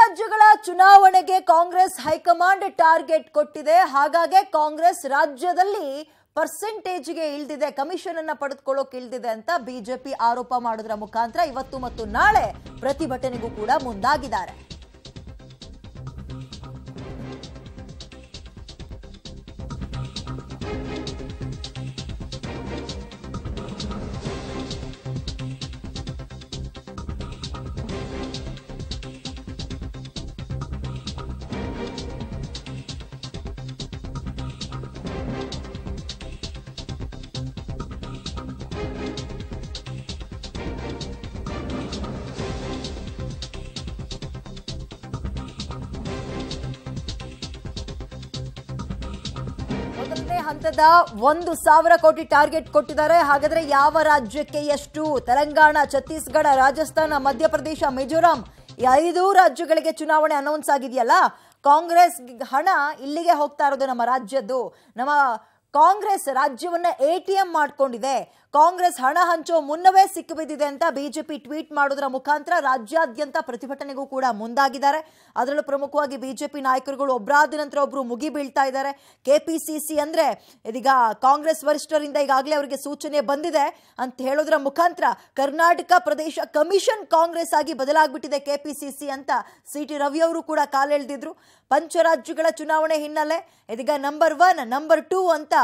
ರಾಜ್ಯಗಳ ಚುನಾವಣೆಗೆ Congress high command target ಕೊಟ್ಟಿದೆ ಹಾಗಾಗಿ ಕಾಂಗ್ರೆಸ್ ರಾಜ್ಯದಲ್ಲಿ ಪರ್ಸೆಂಟೇಜ್ಗೆ ಇಳಿದಿದೆ ಕಮಿಷನ್ ಅನ್ನ ಪಡೆದುಕೊಳ್ಳೋಕೆ ಇಳಿದಿದೆ ಅಂತ ಬಿಜೆಪಿ ಆರೋಪ ಮಾಡೋದ್ರ ಮುಖಾಂತರ ಇವತ್ತು ಮತ್ತು ನಾಳೆ ಪ್ರತಿಭಟನೆಗೂ ಕೂಡ ಮುಂದಾಗಿದ್ದಾರೆ ಹಂತದ ಒಂದು ಸಾವಿರ ಕೋಟಿ ಟಾರ್ಗೆಟ್ ಕೊಟ್ಟಿದ್ದಾರೆ ಹಾಗಾದ್ರೆ ಯಾವ ರಾಜ್ಯಕ್ಕೆ ಎಷ್ಟು ತೆಲಂಗಾಣ ಛತ್ತೀಸ್ಗಢ ರಾಜಸ್ಥಾನ ಮಧ್ಯಪ್ರದೇಶ ಮಿಜೋರಾಂ ಈ ಐದು ರಾಜ್ಯಗಳಿಗೆ ಚುನಾವಣೆ ಅನೌನ್ಸ್ ಆಗಿದೆಯಲ್ಲ ಕಾಂಗ್ರೆಸ್ ಹಣ ಇಲ್ಲಿಗೆ ಹೋಗ್ತಾ ಇರೋದು ನಮ್ಮ ರಾಜ್ಯದ್ದು ನಮ್ಮ ಕಾಂಗ್ರೆಸ್ ರಾಜ್ಯವನ್ನ ಎ ಟಿ ಎಂ ಮಾಡ್ಕೊಂಡಿದೆ ಕಾಂಗ್ರೆಸ್ ಹಣ ಹಂಚೋ ಮುನ್ನವೇ ಸಿಕ್ಕಿಬಿದ್ದಿದೆ ಅಂತ ಬಿಜೆಪಿ ಟ್ವೀಟ್ ಮಾಡೋದರ ಮುಖಾಂತರ ರಾಜ್ಯಾದ್ಯಂತ ಪ್ರತಿಭಟನೆಗೂ ಕೂಡ ಮುಂದಾಗಿದ್ದಾರೆ ಅದರಲ್ಲೂ ಪ್ರಮುಖವಾಗಿ ಬಿಜೆಪಿ ನಾಯಕರುಗಳು ಒಬ್ಬರಾದ ನಂತರ ಒಬ್ಬರು ಮುಗಿ ಬೀಳ್ತಾ ಇದ್ದಾರೆ ಕೆಪಿಸಿಸಿ ಅಂದ್ರೆ ಇದೀಗ ಕಾಂಗ್ರೆಸ್ ವರಿಷ್ಠರಿಂದ ಈಗಾಗಲೇ ಅವರಿಗೆ ಸೂಚನೆ ಬಂದಿದೆ ಅಂತ ಹೇಳೋದ್ರ ಮುಖಾಂತರ ಕರ್ನಾಟಕ ಪ್ರದೇಶ ಕಮಿಷನ್ ಕಾಂಗ್ರೆಸ್ ಆಗಿ ಬದಲಾಗ್ಬಿಟ್ಟಿದೆ ಕೆಪಿಸಿಸಿ ಅಂತ ಸಿ ಟಿ ರವಿ ಅವರು ಕೂಡ ಕಾಲೆಳೆದಿದ್ರು ಪಂಚರಾಜ್ಯಗಳ ಚುನಾವಣೆ ಹಿನ್ನೆಲೆ ಇದೀಗ ನಂಬರ್ ಒನ್ ನಂಬರ್ ಟೂ ಅಂತ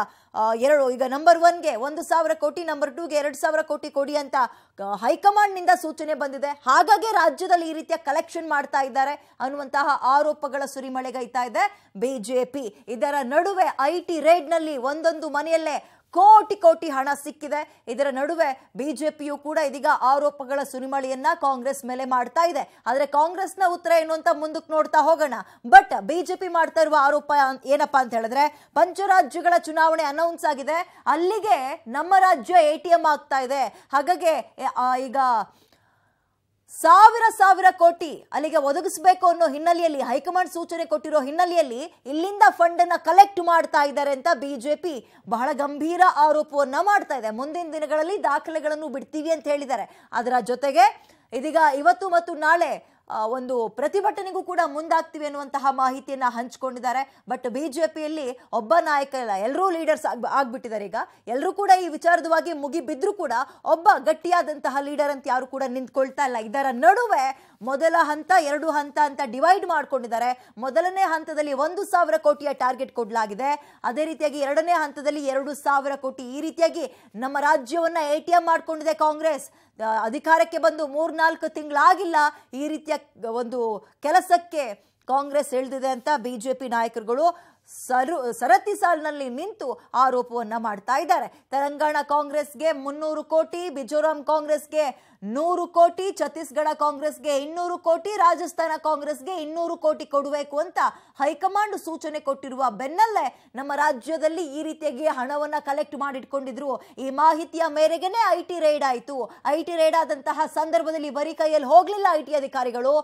ಎರಡು ಈಗ ನಂಬರ್ ಒನ್ಗೆ ಒಂದು ಸಾವಿರ ಕೋಟಿ ನಂಬರ್ ಟೂಗೆ ಎರಡು ಸಾವಿರ ಕೋಟಿ ಕೊಡಿ ಅಂತ ಹೈಕಮಾಂಡ್ನಿಂದ ಸೂಚನೆ ಬಂದಿದೆ ಹಾಗಾಗಿ ರಾಜ್ಯದಲ್ಲಿ ಈ ರೀತಿಯ ಕಲೆಕ್ಷನ್ ಮಾಡ್ತಾ ಇದ್ದಾರೆ ಅನ್ನುವಂತಹ ಆರೋಪಗಳ ಸುರಿಮಳೆಗೈತಾ ಇದೆ ಬಿಜೆಪಿ ಇದರ ನಡುವೆ ಐ ಟಿ ರೇಡ್ನಲ್ಲಿ ಒಂದೊಂದು ಮನೆಯಲ್ಲೇ ಕೋಟಿ ಕೋಟಿ ಹಣ ಸಿಕ್ಕಿದೆ ಇದರ ನಡುವೆ ಬಿಜೆಪಿಯು ಕೂಡ ಇದೀಗ ಆರೋಪಗಳ ಸುರಿಮಳೆಯನ್ನ ಕಾಂಗ್ರೆಸ್ ಮೇಲೆ ಮಾಡ್ತಾ ಇದೆ ಆದರೆ ಕಾಂಗ್ರೆಸ್ನ ಉತ್ತರ ಏನು ಅಂತ ಮುಂದಕ್ಕೆ ನೋಡ್ತಾ ಹೋಗೋಣ ಬಟ್ ಬಿಜೆಪಿ ಮಾಡ್ತಾ ಇರುವ ಆರೋಪ ಏನಪ್ಪಾ ಅಂತ ಹೇಳಿದ್ರೆ ಪಂಚರಾಜ್ಯಗಳ ಚುನಾವಣೆ ಅನೌನ್ಸ್ ಆಗಿದೆ ಅಲ್ಲಿಗೆ ನಮ್ಮ ರಾಜ್ಯ ಎ ಟಿ ಎಂ ಆಗ್ತಾ ಇದೆ ಹಾಗಾಗಿ ಈಗ ಸಾವಿರ ಸಾವಿರ ಕೋಟಿ ಅಲ್ಲಿಗೆ ಒದಗಿಸಬೇಕು ಅನ್ನೋ ಹಿನ್ನೆಲೆಯಲ್ಲಿ ಹೈಕಮಾಂಡ್ ಸೂಚನೆ ಕೊಟ್ಟಿರೋ ಹಿನ್ನೆಲೆಯಲ್ಲಿ ಇಲ್ಲಿಂದ ಫಂಡ್ ಅನ್ನ ಕಲೆಕ್ಟ್ ಮಾಡ್ತಾ ಇದ್ದಾರೆ ಅಂತ ಬಿಜೆಪಿ ಬಹಳ ಗಂಭೀರ ಆರೋಪವನ್ನ ಮಾಡ್ತಾ ಇದೆ ಮುಂದಿನ ದಿನಗಳಲ್ಲಿ ದಾಖಲೆಗಳನ್ನು ಬಿಡ್ತೀವಿ ಅಂತ ಹೇಳಿದ್ದಾರೆ ಅದರ ಜೊತೆಗೆ ಇದೀಗ ಇವತ್ತು ಮತ್ತು ನಾಳೆ ಒಂದು ಪ್ರತಿಭಟನೆಗೂ ಕೂಡ ಮುಂದಾಗ್ತೀವಿ ಅನ್ನುವಂತಹ ಮಾಹಿತಿಯನ್ನು ಹಂಚಿಕೊಂಡಿದ್ದಾರೆ ಬಟ್ ಬಿ ಜೆ ಪಿಯಲ್ಲಿ ಒಬ್ಬ ನಾಯಕ ಇಲ್ಲ ಎಲ್ಲರೂ ಲೀಡರ್ಸ್ ಆಗ್ಬಿಟ್ಟಿದ್ದಾರೆ ಈಗ ಎಲ್ಲರೂ ಕೂಡ ಈ ವಿಚಾರದವಾಗಿ ಮುಗಿಬಿದ್ರೂ ಕೂಡ ಒಬ್ಬ ಗಟ್ಟಿಯಾದಂತಹ ಲೀಡರ್ ಅಂತ ಯಾರು ಕೂಡ ನಿಂತ್ಕೊಳ್ತಾ ಇಲ್ಲ ಇದರ ನಡುವೆ ಮೊದಲ ಹಂತ ಎರಡು ಹಂತ ಅಂತ ಡಿವೈಡ್ ಮಾಡ್ಕೊಂಡಿದ್ದಾರೆ ಮೊದಲನೇ ಹಂತದಲ್ಲಿ ಒಂದು ಸಾವಿರ ಕೋಟಿಯ ಟಾರ್ಗೆಟ್ ಕೊಡಲಾಗಿದೆ ಅದೇ ರೀತಿಯಾಗಿ ಎರಡನೇ ಹಂತದಲ್ಲಿ ಎರಡು ಸಾವಿರ ಕೋಟಿ ಈ ರೀತಿಯಾಗಿ ನಮ್ಮ ರಾಜ್ಯವನ್ನು ಎ ಟಿ ಎಂ ಮಾಡಿಕೊಂಡಿದೆ ಕಾಂಗ್ರೆಸ್ ಅಧಿಕಾರಕ್ಕೆ ಬಂದು ಮೂರ್ನಾಲ್ಕು ತಿಂಗಳಾಗಿಲ್ಲ ಈ ರೀತಿಯ ಒಂದು ಕೆಲಸಕ್ಕೆ ಕಾಂಗ್ರೆಸ್ ಇಳಿದಿದೆ ಅಂತ ಬಿ ಜೆ ಪಿ ನಾಯಕರುಗಳು ಸರು ಸರತಿ ಸಾಲಿನಲ್ಲಿ ನಿಂತು ಆರೋಪವನ್ನು ಮಾಡ್ತಾ ಇದ್ದಾರೆ ತೆಲಂಗಾಣ ಕಾಂಗ್ರೆಸ್ಗೆ ಮುನ್ನೂರು ಕೋಟಿ ಮಿಜೋರಾಂ ಕಾಂಗ್ರೆಸ್ಗೆ ನೂರು ಕೋಟಿ ಛತ್ತೀಸ್ಗಢ ಕಾಂಗ್ರೆಸ್ಗೆ ಇನ್ನೂರು ಕೋಟಿ ರಾಜಸ್ಥಾನ ಕಾಂಗ್ರೆಸ್ಗೆ ಇನ್ನೂರು ಕೋಟಿ ಕೊಡಬೇಕು ಅಂತ ಹೈಕಮಾಂಡ್ ಸೂಚನೆ ಕೊಟ್ಟಿರುವ ಬೆನ್ನಲ್ಲೇ ನಮ್ಮ ರಾಜ್ಯದಲ್ಲಿ ಈ ರೀತಿಯಾಗಿ ಹಣವನ್ನು ಕಲೆಕ್ಟ್ ಮಾಡಿಟ್ಕೊಂಡಿದ್ರು ಈ ಮಾಹಿತಿಯ ಮೇರೆಗೆನೆ ಐ ಟಿ ರೈಡ್ ಆಯಿತು ಐ ಟಿ ರೈಡ್ ಆದಂತಹ ಸಂದರ್ಭದಲ್ಲಿ ಬರಿ ಕೈಯಲ್ಲಿ ಹೋಗಲಿಲ್ಲ ಐ ಟಿ ಅಧಿಕಾರಿಗಳು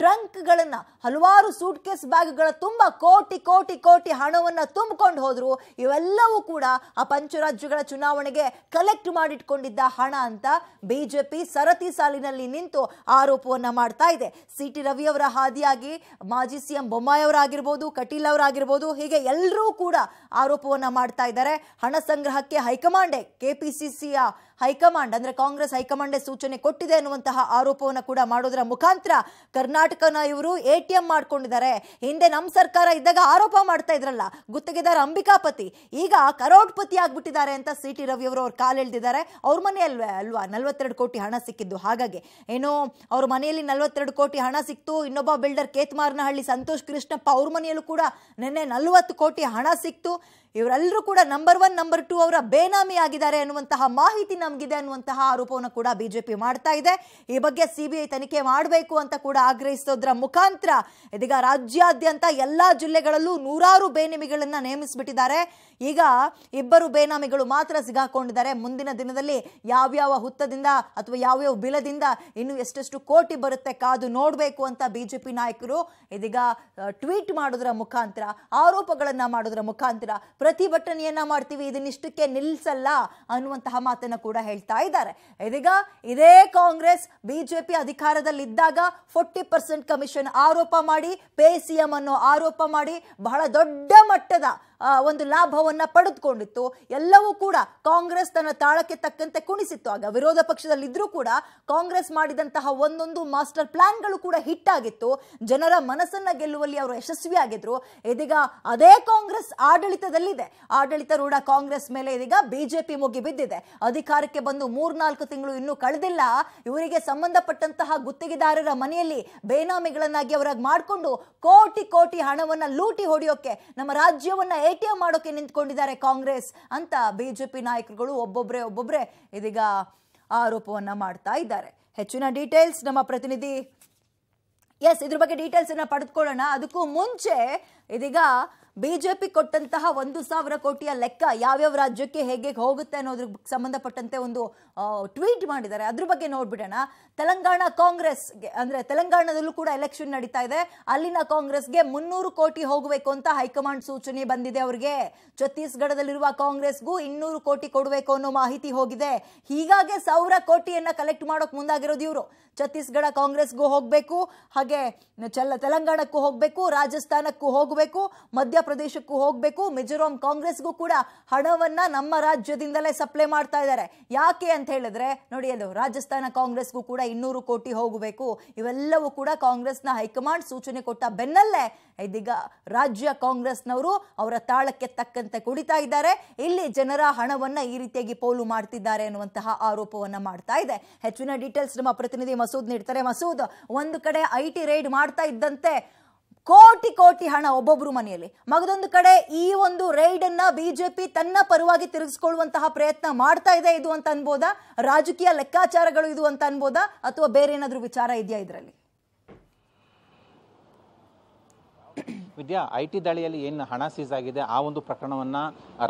ಟ್ರಂಕ್ಗಳನ್ನು ಹಲವಾರು ಸೂಟ್ ಕೇಸ್ ಬ್ಯಾಗ್ಗಳ ತುಂಬ ಕೋಟಿ ಕೋಟಿ ಕೋಟಿ ಹಣವನ್ನು ತುಂಬಿಕೊಂಡು ಹೋದರು ಇವೆಲ್ಲವೂ ಕೂಡ ಆ ಪಂಚರಾಜ್ಯಗಳ ಚುನಾವಣೆಗೆ ಕಲೆಕ್ಟ್ ಮಾಡಿಟ್ಕೊಂಡಿದ್ದ ಹಣ ಅಂತ ಬಿ ಜೆ ಪಿ ಸರತಿ ಸಾಲಿನಲ್ಲಿ ನಿಂತು ಆರೋಪವನ್ನು ಮಾಡ್ತಾ ಇದೆ ಸಿ ಟಿ ರವಿಯವರ ಹಾದಿಯಾಗಿ ಮಾಜಿ ಸಿ ಎಂ ಬೊಮ್ಮಾಯಿಯವರಾಗಿರ್ಬೋದು ಕಟೀಲ್ ಅವರಾಗಿರ್ಬೋದು ಹೀಗೆ ಎಲ್ಲರೂ ಕೂಡ ಆರೋಪವನ್ನು ಮಾಡ್ತಾ ಇದ್ದಾರೆ ಹಣ ಸಂಗ್ರಹಕ್ಕೆ ಹೈಕಮಾಂಡೇ ಕೆ ಪಿ ಸಿ ಸಿಯ ಹೈಕಮಾಂಡ್ ಅಂದ್ರೆ ಕಾಂಗ್ರೆಸ್ ಹೈಕಮಾಂಡೇ ಸೂಚನೆ ಕೊಟ್ಟಿದೆ ಅನ್ನುವಂತಹ ಆರೋಪವನ್ನು ಕೂಡ ಮಾಡೋದರ ಮುಖಾಂತರ ಕರ್ನಾಟಕನ ಇವರು ಎ ಟಿ ಎಂ ಮಾಡ್ಕೊಂಡಿದ್ದಾರೆ ಹಿಂದೆ ನಮ್ಮ ಸರ್ಕಾರ ಇದ್ದಾಗ ಆರೋಪ ಮಾಡ್ತಾ ಇದ್ರಲ್ಲ ಗುತ್ತಿಗೆದಾರ ಅಂಬಿಕಾಪತಿ ಈಗ ಕರೋಡ್ಪತಿ ಆಗ್ಬಿಟ್ಟಿದ್ದಾರೆ ಅಂತ ಸಿ ಟಿ ರವಿ ಅವರು ಅವ್ರ ಕಾಲೆಳೆದಿದ್ದಾರೆ ಅವ್ರ ಮನೆಯಲ್ವೇ ಅಲ್ವಾ ನಲ್ವತ್ತೆರಡು ಕೋಟಿ ಹಣ ಸಿಕ್ಕಿದ್ದು ಹಾಗಾಗಿ ಏನೋ ಅವ್ರ ಮನೆಯಲ್ಲಿ ನಲ್ವತ್ತೆರಡು ಕೋಟಿ ಹಣ ಸಿಕ್ತು ಇನ್ನೊಬ್ಬ ಬಿಲ್ಡರ್ ಕೇತ್ಮಾರ್ನಹಳ್ಳಿ ಸಂತೋಷ್ ಕೃಷ್ಣಪ್ಪ ಅವ್ರ ಮನೆಯಲ್ಲೂ ಕೂಡ ನಿನ್ನೆ ನಲ್ವತ್ತು ಕೋಟಿ ಹಣ ಸಿಕ್ತು ಇವರೆಲ್ಲರೂ ಕೂಡ ನಂಬರ್ ಒನ್ ನಂಬರ್ ಟೂ ಅವರ ಬೇನಾಮಿ ಆಗಿದ್ದಾರೆ ಅನ್ನುವಂತಹ ಮಾಹಿತಿ ನಮಗಿದೆ ಅನ್ನುವಂತಹ ಆರೋಪವನ್ನು ಕೂಡ ಬಿಜೆಪಿ ಮಾಡ್ತಾ ಇದೆ ಈ ಬಗ್ಗೆ ಸಿಬಿಐ ತನಿಖೆ ಮಾಡಬೇಕು ಅಂತ ಕೂಡ ಆಗ್ರಹಿಸೋದ್ರ ಮುಖಾಂತರ ಇದೀಗ ರಾಜ್ಯಾದ್ಯಂತ ಎಲ್ಲ ಜಿಲ್ಲೆಗಳಲ್ಲೂ ನೂರಾರು ಬೇನಾಮಿಗಳನ್ನು ನೇಮಿಸಿಬಿಟ್ಟಿದ್ದಾರೆ ಈಗ ಇಬ್ಬರು ಬೇನಾಮಿಗಳು ಮಾತ್ರ ಸಿಗಾಕೊಂಡಿದ್ದಾರೆ ಮುಂದಿನ ದಿನದಲ್ಲಿ ಯಾವ್ಯಾವ ಹುತ್ತದಿಂದ ಅಥವಾ ಯಾವ್ಯಾವ ಬಿಲದಿಂದ ಇನ್ನು ಎಷ್ಟೆಷ್ಟು ಕೋಟಿ ಬರುತ್ತೆ ಕಾದು ನೋಡಬೇಕು ಅಂತ ಬಿಜೆಪಿ ನಾಯಕರು ಇದೀಗ ಟ್ವೀಟ್ ಮಾಡೋದ್ರ ಮುಖಾಂತರ ಆರೋಪಗಳನ್ನು ಮಾಡೋದ್ರ ಮುಖಾಂತರ ಪ್ರತಿಭಟನೆಯನ್ನ ಮಾಡ್ತೀವಿ ಇದನ್ನಿಷ್ಟಕ್ಕೆ ನಿಲ್ಲಿಸಲ್ಲ ಅನ್ನುವಂತಹ ಮಾತನ್ನು ಕೂಡ ಹೇಳ್ತಾ ಇದ್ದಾರೆ ಇದೀಗ ಇದೇ ಕಾಂಗ್ರೆಸ್ ಬಿಜೆಪಿ ಅಧಿಕಾರದಲ್ಲಿದ್ದಾಗ ಫೋರ್ಟಿ ಪರ್ಸೆಂಟ್ ಕಮಿಷನ್ ಆರೋಪ ಮಾಡಿ ಪೇ ಸಿ ಎಂ ಅನ್ನೋ ಆರೋಪ ಮಾಡಿ ಬಹಳ ದೊಡ್ಡ ಮಟ್ಟದ ಒಂದು ಲಾಭವನ್ನು ಪಡೆದುಕೊಂಡಿತ್ತು ಎಲ್ಲವೂ ಕೂಡ ಕಾಂಗ್ರೆಸ್ ತನ್ನ ತಾಳಕ್ಕೆ ತಕ್ಕಂತೆ ಕುಣಿಸಿತ್ತು ಆಗ ವಿರೋಧ ಪಕ್ಷದಲ್ಲಿದ್ದರೂ ಕೂಡ ಕಾಂಗ್ರೆಸ್ ಮಾಡಿದಂತಹ ಒಂದೊಂದು ಮಾಸ್ಟರ್ ಪ್ಲಾನ್ಗಳು ಕೂಡ ಹಿಟ್ಟಾಗಿತ್ತು ಜನರ ಮನಸ್ಸನ್ನು ಗೆಲ್ಲುವಲ್ಲಿ ಅವರು ಯಶಸ್ವಿಯಾಗಿದ್ರು ಇದೀಗ ಅದೇ ಕಾಂಗ್ರೆಸ್ ಆಡಳಿತದಲ್ಲಿದೆ ರೂಢ ಕಾಂಗ್ರೆಸ್ ಮೇಲೆ ಇದೀಗ ಬಿಜೆಪಿ ಮುಗಿ ಬಿದ್ದಿದೆ ಅಧಿಕಾರಕ್ಕೆ ಬಂದು ಮೂರ್ನಾಲ್ಕು ತಿಂಗಳು ಇನ್ನೂ ಕಳೆದಿಲ್ಲ ಇವರಿಗೆ ಸಂಬಂಧಪಟ್ಟಂತಹ ಗುತ್ತಿಗೆದಾರರ ಮನೆಯಲ್ಲಿ ಬೇನಾಮಿಗಳನ್ನಾಗಿ ಅವರಾಗಿ ಮಾಡಿಕೊಂಡು ಕೋಟಿ ಕೋಟಿ ಹಣವನ್ನು ಲೂಟಿ ಹೊಡೆಯೋಕೆ ನಮ್ಮ ರಾಜ್ಯವನ್ನು ಎಟಿಎಂ ಮಾಡೋಕೆ ನಿಂತ್ಕೊಂಡಿದ್ದಾರೆ ಕಾಂಗ್ರೆಸ್ ಅಂತ ಬಿಜೆಪಿ ನಾಯಕರುಗಳು ಒಬ್ಬೊಬ್ಬರೇ ಒಬ್ಬೊಬ್ಬರೇ ಇದೀಗ ಆರೋಪವನ್ನ ಮಾಡ್ತಾ ಇದ್ದಾರೆ ಹೆಚ್ಚಿನ ಡೀಟೇಲ್ಸ್ ನಮ್ಮ ಪ್ರತಿನಿಧಿ ಎಸ್ ಇದ್ರ ಬಗ್ಗೆ ಡೀಟೇಲ್ಸ್ ಅನ್ನ ಪಡೆದುಕೊಳ್ಳೋಣ ಅದಕ್ಕೂ ಮುಂಚೆ ಇದೀಗ ಬಿಜೆಪಿ ಕೊಟ್ಟಂತಹ ಒಂದು ಸಾವಿರ ಕೋಟಿಯ ಲೆಕ್ಕ ಯಾವ್ಯಾವ ರಾಜ್ಯಕ್ಕೆ ಹೇಗೆ ಹೋಗುತ್ತೆ ಅನ್ನೋದ್ರ ಸಂಬಂಧಪಟ್ಟಂತೆ ಒಂದು ಟ್ವೀಟ್ ಮಾಡಿದ್ದಾರೆ ಅದ್ರ ಬಗ್ಗೆ ನೋಡ್ಬಿಡೋಣ ತೆಲಂಗಾಣ ಕಾಂಗ್ರೆಸ್ಗೆ ಅಂದ್ರೆ ತೆಲಂಗಾಣದಲ್ಲೂ ಕೂಡ ಎಲೆಕ್ಷನ್ ನಡೀತಾ ಇದೆ ಅಲ್ಲಿನ ಕಾಂಗ್ರೆಸ್ಗೆ ಮುನ್ನೂರು ಕೋಟಿ ಹೋಗಬೇಕು ಅಂತ ಹೈಕಮಾಂಡ್ ಸೂಚನೆ ಬಂದಿದೆ ಅವರಿಗೆ ಛತ್ತೀಸ್ಗಢದಲ್ಲಿರುವ ಕಾಂಗ್ರೆಸ್ಗೂ ಇನ್ನೂರು ಕೋಟಿ ಕೊಡಬೇಕು ಅನ್ನೋ ಮಾಹಿತಿ ಹೋಗಿದೆ ಹೀಗಾಗಿ ಸಾವಿರ ಕೋಟಿಯನ್ನ ಕಲೆಕ್ಟ್ ಮಾಡೋಕೆ ಮುಂದಾಗಿರೋದು ಇವರು ಛತ್ತೀಸ್ಗಢ ಕಾಂಗ್ರೆಸ್ಗೂ ಹೋಗಬೇಕು ಹಾಗೆ ಚಲ ತೆಲಂಗಾಣಕ್ಕೂ ಹೋಗಬೇಕು ರಾಜಸ್ಥಾನಕ್ಕೂ ಹೋಗಬೇಕು ಮಧ್ಯ ಪ್ರದೇಶಕ್ಕೂ ಹೋಗಬೇಕು ಮಿಜೋರಾಂ ಕಾಂಗ್ರೆಸ್ಗೂ ಕೂಡ ಹಣವನ್ನ ನಮ್ಮ ರಾಜ್ಯದಿಂದಲೇ ಸಪ್ಲೈ ಮಾಡ್ತಾ ಇದ್ದಾರೆ ಯಾಕೆ ಅಂತ ಹೇಳಿದ್ರೆ ನೋಡಿ ಅದು ರಾಜಸ್ಥಾನ ಕಾಂಗ್ರೆಸ್ಗೂ ಕೂಡ ಇನ್ನೂರು ಕೋಟಿ ಹೋಗಬೇಕು ಇವೆಲ್ಲವೂ ಕೂಡ ಕಾಂಗ್ರೆಸ್ನ ಹೈಕಮಾಂಡ್ ಸೂಚನೆ ಕೊಟ್ಟ ಬೆನ್ನಲ್ಲೇ ಇದೀಗ ರಾಜ್ಯ ಕಾಂಗ್ರೆಸ್ನವರು ಅವರ ತಾಳಕ್ಕೆ ತಕ್ಕಂತೆ ಕುಡಿತಾ ಇದ್ದಾರೆ ಇಲ್ಲಿ ಜನರ ಹಣವನ್ನ ಈ ರೀತಿಯಾಗಿ ಪೋಲು ಮಾಡ್ತಿದ್ದಾರೆ ಅನ್ನುವಂತಹ ಆರೋಪವನ್ನ ಮಾಡ್ತಾ ಇದೆ ಹೆಚ್ಚಿನ ಡೀಟೇಲ್ಸ್ ನಮ್ಮ ಪ್ರತಿನಿಧಿ ಮಸೂದ್ ನೀಡ್ತಾರೆ ಮಸೂದ್ ಒಂದು ಕಡೆ ಐ ಟಿ ರೈಡ್ ಮಾಡ್ತಾ ಇದ್ದಂತೆ ಕೋಟಿ ಕೋಟಿ ಹಣ ಒಬ್ಬೊಬ್ಬರು ಮನೆಯಲ್ಲಿ ಮಗದೊಂದು ಕಡೆ ಈ ಒಂದು ರೈಡ್ ಅನ್ನ ಬಿಜೆಪಿ ತನ್ನ ಪರವಾಗಿ ತಿರುಗಿಸ್ಕೊಳ್ಳುವಂತಹ ಪ್ರಯತ್ನ ಮಾಡ್ತಾ ಇದೆ ಇದು ಅಂತ ಅನ್ಬೋದಾ ರಾಜಕೀಯ ಲೆಕ್ಕಾಚಾರಗಳು ಇದು ಅಂತ ಅನ್ಬೋದಾ ಅಥವಾ ಬೇರೆ ಏನಾದರೂ ವಿಚಾರ ಇದೆಯಾ ಇದರಲ್ಲಿ ವಿದ್ಯಾ ಐ ಟಿ ದಾಳಿಯಲ್ಲಿ ಏನು ಹಣ ಸೀಸ್ ಆಗಿದೆ ಆ ಒಂದು ಪ್ರಕರಣವನ್ನು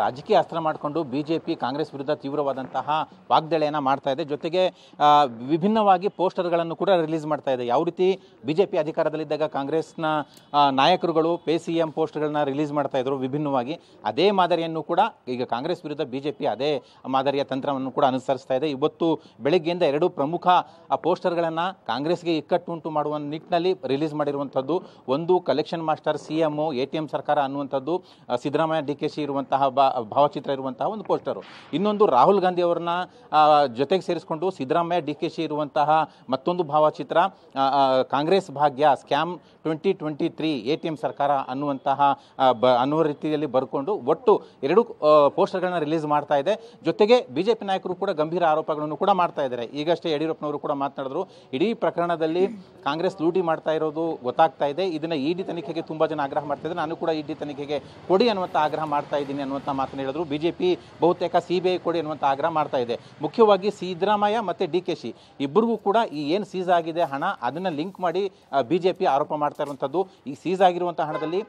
ರಾಜಕೀಯ ಅಸ್ತ್ರ ಮಾಡಿಕೊಂಡು ಬಿ ಜೆ ಪಿ ಕಾಂಗ್ರೆಸ್ ವಿರುದ್ಧ ತೀವ್ರವಾದಂತಹ ವಾಗ್ದಾಳಿಯನ್ನು ಮಾಡ್ತಾ ಇದೆ ಜೊತೆಗೆ ವಿಭಿನ್ನವಾಗಿ ಪೋಸ್ಟರ್ಗಳನ್ನು ಕೂಡ ರಿಲೀಸ್ ಮಾಡ್ತಾ ಇದೆ ಯಾವ ರೀತಿ ಬಿ ಜೆ ಪಿ ಅಧಿಕಾರದಲ್ಲಿದ್ದಾಗ ಕಾಂಗ್ರೆಸ್ನ ನಾಯಕರುಗಳು ಪೇ ಸಿ ಎಂ ಪೋಸ್ಟ್ಗಳನ್ನ ರಿಲೀಸ್ ಮಾಡ್ತಾ ಇದ್ರು ವಿಭಿನ್ನವಾಗಿ ಅದೇ ಮಾದರಿಯನ್ನು ಕೂಡ ಈಗ ಕಾಂಗ್ರೆಸ್ ವಿರುದ್ಧ ಬಿ ಜೆ ಪಿ ಅದೇ ಮಾದರಿಯ ತಂತ್ರವನ್ನು ಕೂಡ ಅನುಸರಿಸ್ತಾ ಇದೆ ಇವತ್ತು ಬೆಳಗ್ಗೆಯಿಂದ ಎರಡು ಪ್ರಮುಖ ಪೋಸ್ಟರ್ಗಳನ್ನು ಕಾಂಗ್ರೆಸ್ಗೆ ಇಕ್ಕಟ್ಟುಂಟು ಮಾಡುವ ನಿಟ್ಟಿನಲ್ಲಿ ರಿಲೀಸ್ ಮಾಡಿರುವಂಥದ್ದು ಒಂದು collection master C O A T M ಸರ್ಕಾರ ಅನ್ನುವಂಥದ್ದು ಸಿದ್ದರಾಮಯ್ಯ ಡಿ ಕೆ ಸಿ ಇರುವಂತಹ ಭಾವಚಿತ್ರ ಇರುವಂತಹ ಒಂದು ಪೋಸ್ಟರು ಇನ್ನೊಂದು ರಾಹುಲ್ ಗಾಂಧಿ ಅವರನ್ನ ಜೊತೆಗೆ ಸೇರಿಸಿಕೊಂಡು ಸಿದ್ದರಾಮಯ್ಯ ಡಿ ಕೆ ಸಿ ಇರುವಂತಹ ಮತ್ತೊಂದು ಭಾವಚಿತ್ರ ಕಾಂಗ್ರೆಸ್ ಭಾಗ್ಯ scam twenty twenty three A T M ಸರ್ಕಾರ ಅನ್ನುವಂತಹ ಬ ಅನ್ನುವ ರೀತಿಯಲ್ಲಿ ಬರ್ಕೊಂಡು ಒಟ್ಟು ಎರಡು ಪೋಸ್ಟರ್ಗಳನ್ನ ರಿಲೀಸ್ ಮಾಡ್ತಾ ಇದೆ ಜೊತೆಗೆ ಬಿಜೆಪಿ ನಾಯಕರು ಕೂಡ ಗಂಭೀರ ಆರೋಪಗಳನ್ನು ಕೂಡ ಮಾಡ್ತಾ ಇದ್ದಾರೆ ಈಗಷ್ಟೇ ಯಡಿಯೂರಪ್ಪನವರು ಕೂಡ ಮಾತನಾಡಿದ್ರು ಇಡೀ ಪ್ರಕರಣದಲ್ಲಿ ಕಾಂಗ್ರೆಸ್ ಲೂಟಿ ಮಾಡ್ತಾ ಇರೋದು ಗೊತ್ತಾಗ್ತಾ ಇದೆ ಇದನ್ನು ಇಡಿ ತನಿಖೆಗೆ ತುಂಬ ಜನ ನಾನು ಆಗ್ರಹ ಮಾಡ್ತಾ ನಾನು ಕೂಡ ಇಡಿ ತನಿಖೆಗೆ ಕೊಡಿ ಅನ್ನುವಂಥ ಆಗ್ರಹ ಮಾಡ್ತಾ ಇದ್ದೀನಿ ಅನ್ನುವಂಥ ಮಾತನ್ನು ಹೇಳಿದ್ರು ಬಿ ಜೆ ಪಿ ಬಹುತೇಕ ಸಿ ಬಿ ಐ ಕೊಡಿ ಅನ್ನುವಂಥ ಆಗ್ರಹ ಮಾಡ್ತಾ ಇದೆ ಮುಖ್ಯವಾಗಿ ಸಿದ್ದರಾಮಯ್ಯ ಮತ್ತು ಡಿ ಕೆ ಶಿ ಇಬ್ಬರಿಗೂ ಕೂಡ ಈ ಏನು ಸೀಸ್ ಆಗಿದೆ ಹಣ ಅದನ್ನು ಲಿಂಕ್ ಮಾಡಿ ಬಿ ಜೆ ಪಿ ಆರೋಪ ಮಾಡ್ತಾ ಇರುವಂಥದ್ದು ಈ ಸೀಸ್ ಆಗಿರುವಂಥ ಹಣದಲ್ಲಿ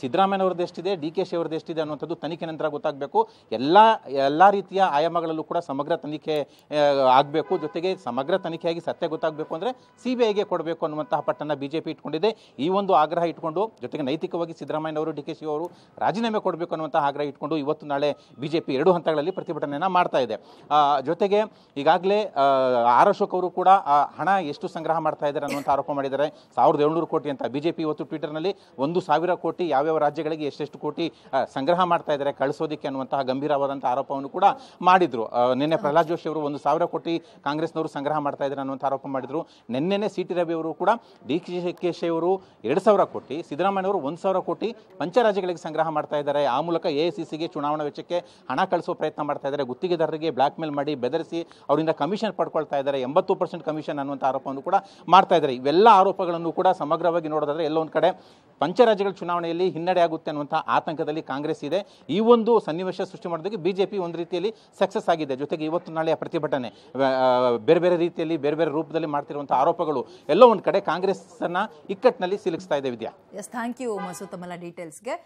ಸಿದ್ದರಾಮಯ್ಯನವ್ರದ್ದು ಎಷ್ಟಿದೆ ಡಿ ಕೆ ಶಿ ಅವ್ರದ್ದು ಎಷ್ಟಿದೆ ಅನ್ನುವಂಥದ್ದು ತನಿಖೆ ನಂತರ ಗೊತ್ತಾಗಬೇಕು ಎಲ್ಲ ಎಲ್ಲ ರೀತಿಯ ಆಯಾಮಗಳಲ್ಲೂ ಕೂಡ ಸಮಗ್ರ ತನಿಖೆ ಆಗಬೇಕು ಜೊತೆಗೆ ಸಮಗ್ರ ತನಿಖೆಯಾಗಿ ಸತ್ಯ ಗೊತ್ತಾಗಬೇಕು ಅಂದರೆ ಸಿ ಬಿ ಐಗೆ ಕೊಡಬೇಕು ಅನ್ನುವಂತಹ ಪಟ್ಟಣ ಬಿ ಜೆ ಪಿ ಇಟ್ಕೊಂಡಿದೆ ಈ ಒಂದು ಆಗ್ರಹ ಇಟ್ಕೊಂಡು ಜೊತೆಗೆ ನೈತಿಕವಾಗಿ ಸಿದ್ದರಾಮಯ್ಯನವರು ಡಿ ಕೆ ಶಿ ಅವರು ರಾಜೀನಾಮೆ ಕೊಡಬೇಕು ಅನ್ನುವಂಥ ಆಗ್ರಹ ಇಟ್ಕೊಂಡು ಇವತ್ತು ನಾಳೆ ಬಿ ಜೆ ಪಿ ಎರಡು ಹಂತಗಳಲ್ಲಿ ಪ್ರತಿಭಟನೆಯನ್ನು ಮಾಡ್ತಾ ಇದೆ ಜೊತೆಗೆ ಈಗಾಗಲೇ ಆರ್ ಅಶೋಕ್ ಅವರು ಕೂಡ ಹಣ ಎಷ್ಟು ಸಂಗ್ರಹ ಮಾಡ್ತಾ ಇದ್ದಾರೆ ಅನ್ನುವಂಥ ಆರೋಪ ಮಾಡಿದ್ದಾರೆ ಸಾವಿರದ ಏಳ್ನೂರು ಕೋಟಿ ಅಂತ ಬಿ ಜೆ ಪಿ ಇವತ್ತು ಟ್ವಿಟರ್ನಲ್ಲಿ ಒಂದು ಸಾವಿರ ಕೋಟಿ ಯಾವ್ಯಾವ ರಾಜ್ಯಗಳಿಗೆ ಎಷ್ಟೆಷ್ಟು ಕೋಟಿ ಸಂಗ್ರಹ ಮಾಡ್ತಾ ಇದ್ದಾರೆ ಕಳಿಸೋದಕ್ಕೆ ಅನ್ನುವಂತಹ ಗಂಭೀರವಾದಂತಹ ಆರೋಪವನ್ನು ಕೂಡ ಮಾಡಿದ್ರು ನಿನ್ನೆ ಪ್ರಹ್ಲಾದ್ ಜೋಶಿ ಅವರು ಒಂದು ಸಾವಿರ ಕೋಟಿ ಕಾಂಗ್ರೆಸ್ನವರು ಸಂಗ್ರಹ ಮಾಡ್ತಾ ಇದ್ದಾರೆ ಅನ್ನುವಂಥ ಆರೋಪ ಮಾಡಿದರು ನಿನ್ನೆ ಸಿ ಟಿ ರವಿ ಅವರು ಕೂಡ ಡಿ ಕೆ ಶಿ ಅವರು ಎರಡು ಸಾವಿರ ಕೋಟಿ ಸಿದ್ದರಾಮಯ್ಯ ಅವರು ಒಂದು ಸಾವಿರ ಕೋಟಿ ಪಂಚರಾಜ್ಯಗಳಿಗೆ ಸಂಗ್ರಹ ಮಾಡ್ತಾ ಇದ್ದಾರೆ ಆ ಮೂಲಕ ಎ ಸಿಗೆ ಚುನಾವಣಾ ವೆಚ್ಚಕ್ಕೆ ಹಣ ಕಳಿಸುವ ಪ್ರಯತ್ನ ಮಾಡ್ತಾ ಇದ್ದಾರೆ ಗುತ್ತಿಗೆದಾರರಿಗೆ ಬ್ಲಾಕ್ ಮೇಲ್ ಮಾಡಿ ಬೆದರಿಸಿ ಅವರಿಂದ ಕಮಿಷನ್ ಪಡ್ಕೊಳ್ತಾ ಇದ್ದಾರೆ ಎಂಬತ್ತು ಪರ್ಸೆಂಟ್ ಕಮಿಷನ್ ಅನ್ನುವಂಥ ಆರೋಪವನ್ನು ಕೂಡ ಮಾಡ್ತಾ ಇದ್ದಾರೆ ಇವೆಲ್ಲ ಆರೋಪಗಳನ್ನು ಕೂಡ ಸಮಗ್ರವಾಗಿ ನೋಡೋದಾದರೆ ಎಲ್ಲೊಂದು ಕಡೆ ಪಂಚರಾಜ್ಯಗಳ ಚುನಾವಣೆಯಲ್ಲಿ ಹಿನ್ನಡೆ ಆಗುತ್ತೆ ಅನ್ನುವಂಥ ಆತಂಕದಲ್ಲಿ ಕಾಂಗ್ರೆಸ್ ಇದೆ ಈ ಒಂದು ಸನ್ನಿವೇಶ ಸೃಷ್ಟಿ ಮಾಡೋದಕ್ಕೆ ಬಿಜೆಪಿ ಒಂದು ರೀತಿಯಲ್ಲಿ ಸಕ್ಸಸ್ ಆಗಿದೆ ಜೊತೆಗೆ ಇವತ್ತು ನಾಳೆ ಪ್ರತಿಭಟನೆ ಬೇರೆ ಬೇರೆ ರೀತಿಯಲ್ಲಿ ಬೇರೆ ಬೇರೆ ರೂಪದಲ್ಲಿ ಮಾಡ್ತಿರುವಂಥ ಆರೋಪಗಳು ಎಲ್ಲೋ ಒಂದು ಕಡೆ ಕಾಂಗ್ರೆಸ್ನ ಇಕ್ಕಟ್ಟಿನಲ್ಲಿ ಸಿಲುಕಿಸ್ತಾ ಇದೆ ವಿದ್ಯಾ ಎಸ್ ಥ್ಯಾಂಕ್ ಯು ಮಸೂ ಡೀಟೇಲ್ಸ್ಗೆ